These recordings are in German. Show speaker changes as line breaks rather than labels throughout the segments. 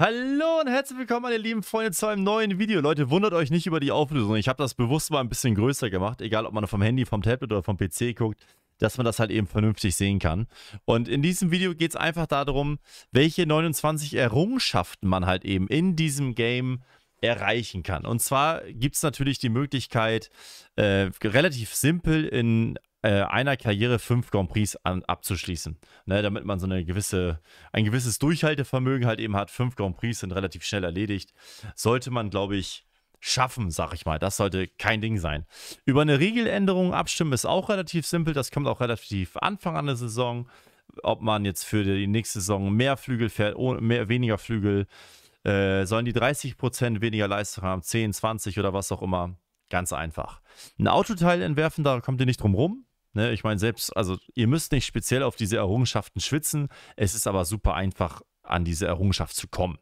Hallo und herzlich willkommen, meine lieben Freunde, zu einem neuen Video. Leute, wundert euch nicht über die Auflösung. Ich habe das bewusst mal ein bisschen größer gemacht, egal ob man vom Handy, vom Tablet oder vom PC guckt, dass man das halt eben vernünftig sehen kann. Und in diesem Video geht es einfach darum, welche 29 Errungenschaften man halt eben in diesem Game erreichen kann. Und zwar gibt es natürlich die Möglichkeit, äh, relativ simpel in äh, einer Karriere fünf Grand Prix an, abzuschließen. Ne, damit man so eine gewisse, ein gewisses Durchhaltevermögen halt eben hat. Fünf Grand Prix sind relativ schnell erledigt. Sollte man, glaube ich, schaffen, sag ich mal. Das sollte kein Ding sein. Über eine Regeländerung abstimmen ist auch relativ simpel. Das kommt auch relativ Anfang an der Saison. Ob man jetzt für die nächste Saison mehr Flügel fährt, oh, mehr, weniger Flügel, äh, sollen die 30% weniger Leistung haben, 10, 20 oder was auch immer. Ganz einfach. Ein Autoteil entwerfen, da kommt ihr nicht drum rum. Ne, ich meine, selbst, also ihr müsst nicht speziell auf diese Errungenschaften schwitzen, es ist aber super einfach, an diese Errungenschaft zu kommen.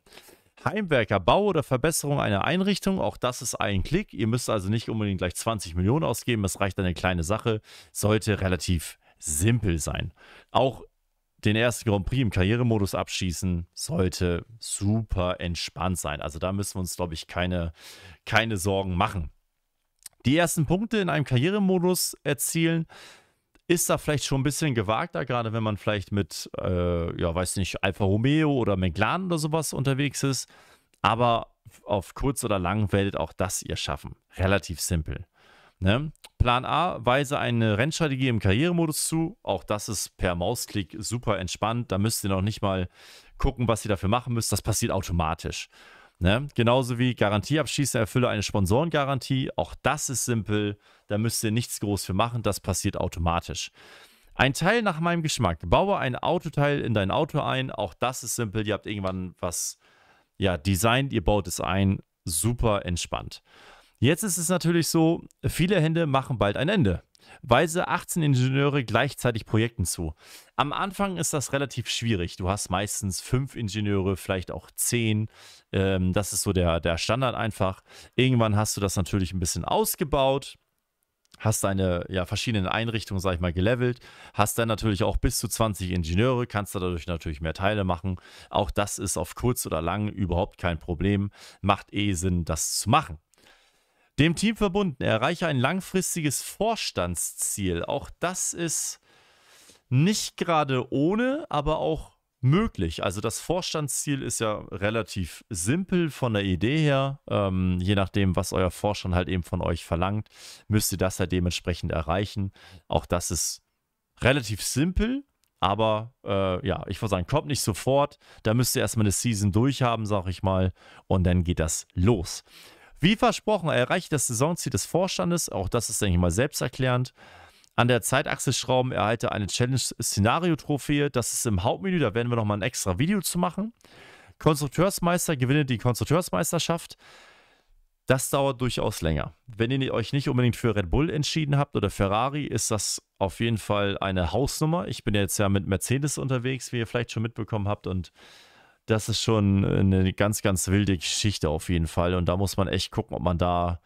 Heimwerker, Bau oder Verbesserung einer Einrichtung, auch das ist ein Klick. Ihr müsst also nicht unbedingt gleich 20 Millionen ausgeben, es reicht eine kleine Sache, sollte relativ simpel sein. Auch den ersten Grand Prix im Karrieremodus abschießen sollte super entspannt sein. Also da müssen wir uns, glaube ich, keine, keine Sorgen machen die ersten Punkte in einem Karrieremodus erzielen, ist da vielleicht schon ein bisschen gewagter, gerade wenn man vielleicht mit, äh, ja, weiß nicht, Alfa Romeo oder McLaren oder sowas unterwegs ist. Aber auf kurz oder lang werdet auch das ihr schaffen. Relativ simpel. Ne? Plan A, weise eine Rennstrategie im Karrieremodus zu. Auch das ist per Mausklick super entspannt. Da müsst ihr noch nicht mal gucken, was ihr dafür machen müsst. Das passiert automatisch. Ne? Genauso wie Garantieabschließer erfülle eine Sponsorengarantie. Auch das ist simpel. Da müsst ihr nichts groß für machen. Das passiert automatisch. Ein Teil nach meinem Geschmack. Baue ein Autoteil in dein Auto ein. Auch das ist simpel. Ihr habt irgendwann was ja, designt. Ihr baut es ein. Super entspannt. Jetzt ist es natürlich so, viele Hände machen bald ein Ende. Weise 18 Ingenieure gleichzeitig Projekten zu. Am Anfang ist das relativ schwierig. Du hast meistens fünf Ingenieure, vielleicht auch zehn. Ähm, das ist so der, der Standard einfach. Irgendwann hast du das natürlich ein bisschen ausgebaut hast deine ja, verschiedenen Einrichtungen, sag ich mal, gelevelt, hast dann natürlich auch bis zu 20 Ingenieure, kannst du dadurch natürlich mehr Teile machen. Auch das ist auf kurz oder lang überhaupt kein Problem, macht eh Sinn, das zu machen. Dem Team verbunden erreiche ein langfristiges Vorstandsziel. Auch das ist nicht gerade ohne, aber auch möglich. Also das Vorstandsziel ist ja relativ simpel von der Idee her. Ähm, je nachdem, was euer Vorstand halt eben von euch verlangt, müsst ihr das halt dementsprechend erreichen. Auch das ist relativ simpel, aber äh, ja, ich würde sagen, kommt nicht sofort. Da müsst ihr erstmal eine Season durchhaben, sag ich mal. Und dann geht das los. Wie versprochen erreiche ich das Saisonziel des Vorstandes, auch das ist, denke ich mal, selbsterklärend. An der Zeitachse schrauben erhalte eine Challenge-Szenario-Trophäe. Das ist im Hauptmenü, da werden wir nochmal ein extra Video zu machen. Konstrukteursmeister gewinne die Konstrukteursmeisterschaft. Das dauert durchaus länger. Wenn ihr euch nicht unbedingt für Red Bull entschieden habt oder Ferrari, ist das auf jeden Fall eine Hausnummer. Ich bin jetzt ja mit Mercedes unterwegs, wie ihr vielleicht schon mitbekommen habt. Und das ist schon äh, eine ganz, ganz wilde Geschichte auf jeden Fall. Und da muss man echt gucken, ob man da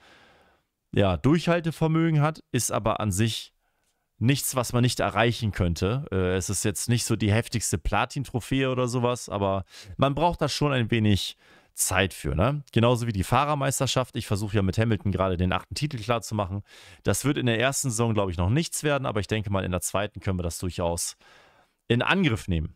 ja, Durchhaltevermögen hat, ist aber an sich nichts, was man nicht erreichen könnte. Äh, es ist jetzt nicht so die heftigste Platin-Trophäe oder sowas, aber man braucht da schon ein wenig Zeit für. Ne? Genauso wie die Fahrermeisterschaft. Ich versuche ja mit Hamilton gerade den achten Titel klarzumachen. Das wird in der ersten Saison, glaube ich, noch nichts werden, aber ich denke mal, in der zweiten können wir das durchaus in Angriff nehmen.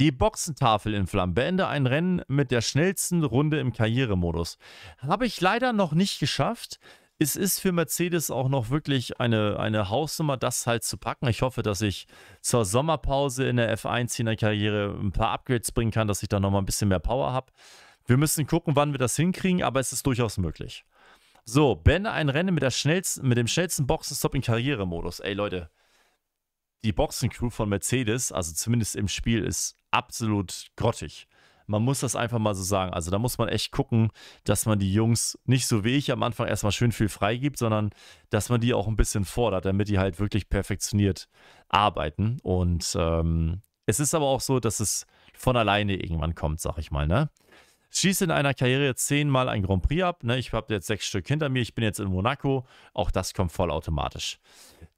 Die Boxentafel in Flammen. Beende ein Rennen mit der schnellsten Runde im Karrieremodus. Habe ich leider noch nicht geschafft. Es ist für Mercedes auch noch wirklich eine, eine Hausnummer, das halt zu packen. Ich hoffe, dass ich zur Sommerpause in der F1 in der Karriere ein paar Upgrades bringen kann, dass ich da nochmal ein bisschen mehr Power habe. Wir müssen gucken, wann wir das hinkriegen, aber es ist durchaus möglich. So, beende ein Rennen mit, der schnellsten, mit dem schnellsten Boxenstopp im Karrieremodus. Ey Leute, die Boxencrew von Mercedes, also zumindest im Spiel, ist absolut grottig. Man muss das einfach mal so sagen. Also da muss man echt gucken, dass man die Jungs nicht so wie ich am Anfang erstmal schön viel freigibt, sondern dass man die auch ein bisschen fordert, damit die halt wirklich perfektioniert arbeiten. Und ähm, es ist aber auch so, dass es von alleine irgendwann kommt, sag ich mal, ne? Schießt in einer Karriere zehnmal ein Grand Prix ab. Ne? Ich habe jetzt sechs Stück hinter mir. Ich bin jetzt in Monaco. Auch das kommt vollautomatisch.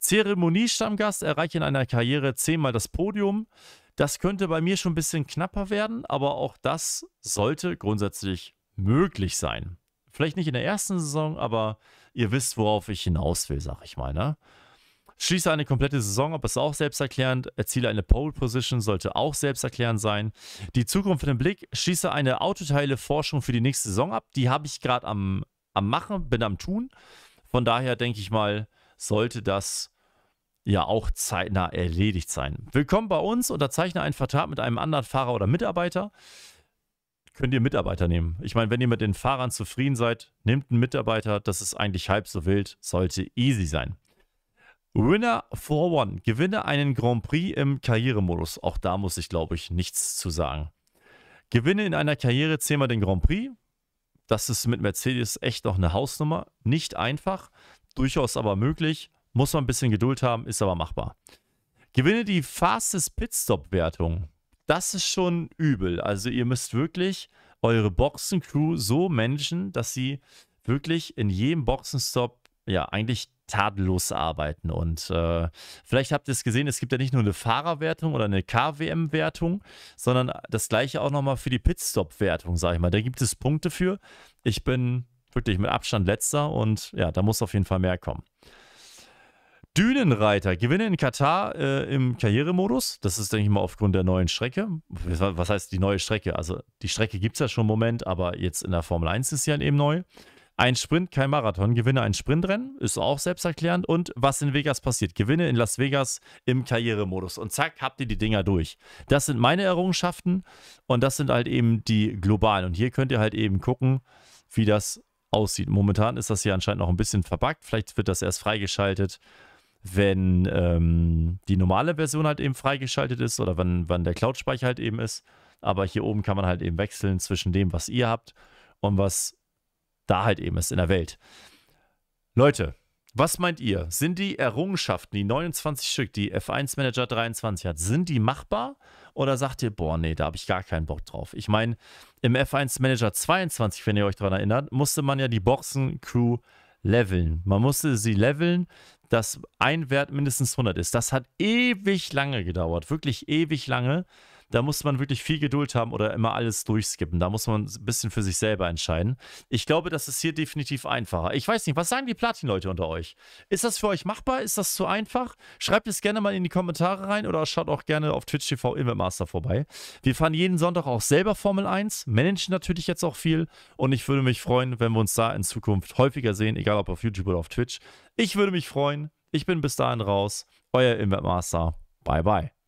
Zeremoniestammgast erreiche in einer Karriere zehnmal das Podium. Das könnte bei mir schon ein bisschen knapper werden, aber auch das sollte grundsätzlich möglich sein. Vielleicht nicht in der ersten Saison, aber ihr wisst, worauf ich hinaus will, sag ich mal. Ne? Schließe eine komplette Saison ab, ist auch selbsterklärend. Erziele eine Pole Position, sollte auch selbsterklärend sein. Die Zukunft im Blick, schließe eine Autoteile-Forschung für die nächste Saison ab. Die habe ich gerade am, am Machen, bin am Tun. Von daher denke ich mal, sollte das ja auch zeitnah erledigt sein. Willkommen bei uns, unterzeichne einen Vertrag mit einem anderen Fahrer oder Mitarbeiter. Könnt ihr Mitarbeiter nehmen? Ich meine, wenn ihr mit den Fahrern zufrieden seid, nehmt einen Mitarbeiter, das ist eigentlich halb so wild, sollte easy sein. Winner for One, gewinne einen Grand Prix im Karrieremodus. Auch da muss ich, glaube ich, nichts zu sagen. Gewinne in einer Karriere zehnmal den Grand Prix. Das ist mit Mercedes echt noch eine Hausnummer. Nicht einfach durchaus aber möglich. Muss man ein bisschen Geduld haben, ist aber machbar. Gewinne die Fastest Pitstop-Wertung. Das ist schon übel. Also ihr müsst wirklich eure Boxencrew so managen, dass sie wirklich in jedem Boxenstop ja eigentlich tadellos arbeiten. Und äh, vielleicht habt ihr es gesehen, es gibt ja nicht nur eine Fahrerwertung oder eine KWM-Wertung, sondern das gleiche auch nochmal für die Pitstop-Wertung, sag ich mal. Da gibt es Punkte für. Ich bin wirklich mit Abstand letzter und ja, da muss auf jeden Fall mehr kommen. Dünenreiter, Gewinne in Katar äh, im Karrieremodus. Das ist, denke ich mal, aufgrund der neuen Strecke. Was heißt die neue Strecke? Also die Strecke gibt es ja schon im Moment, aber jetzt in der Formel 1 ist sie ja halt eben neu. Ein Sprint, kein Marathon. Gewinne ein Sprintrennen, ist auch selbsterklärend. Und was in Vegas passiert. Gewinne in Las Vegas im Karrieremodus. Und zack, habt ihr die Dinger durch. Das sind meine Errungenschaften und das sind halt eben die globalen. Und hier könnt ihr halt eben gucken, wie das aussieht. Momentan ist das hier anscheinend noch ein bisschen verbuggt. Vielleicht wird das erst freigeschaltet, wenn ähm, die normale Version halt eben freigeschaltet ist oder wenn, wenn der Cloud-Speicher halt eben ist. Aber hier oben kann man halt eben wechseln zwischen dem, was ihr habt und was da halt eben ist in der Welt. Leute, was meint ihr? Sind die Errungenschaften, die 29 Stück, die F1 Manager 23 hat, sind die machbar? Oder sagt ihr, boah, nee, da habe ich gar keinen Bock drauf? Ich meine, im F1 Manager 22, wenn ihr euch daran erinnert, musste man ja die Boxen-Crew leveln. Man musste sie leveln, dass ein Wert mindestens 100 ist. Das hat ewig lange gedauert, wirklich ewig lange da muss man wirklich viel Geduld haben oder immer alles durchskippen. Da muss man ein bisschen für sich selber entscheiden. Ich glaube, das ist hier definitiv einfacher. Ich weiß nicht, was sagen die Platin-Leute unter euch? Ist das für euch machbar? Ist das zu einfach? Schreibt es gerne mal in die Kommentare rein oder schaut auch gerne auf Twitch TV Invent Master vorbei. Wir fahren jeden Sonntag auch selber Formel 1, managen natürlich jetzt auch viel und ich würde mich freuen, wenn wir uns da in Zukunft häufiger sehen, egal ob auf YouTube oder auf Twitch. Ich würde mich freuen. Ich bin bis dahin raus. Euer Invert Master. Bye bye.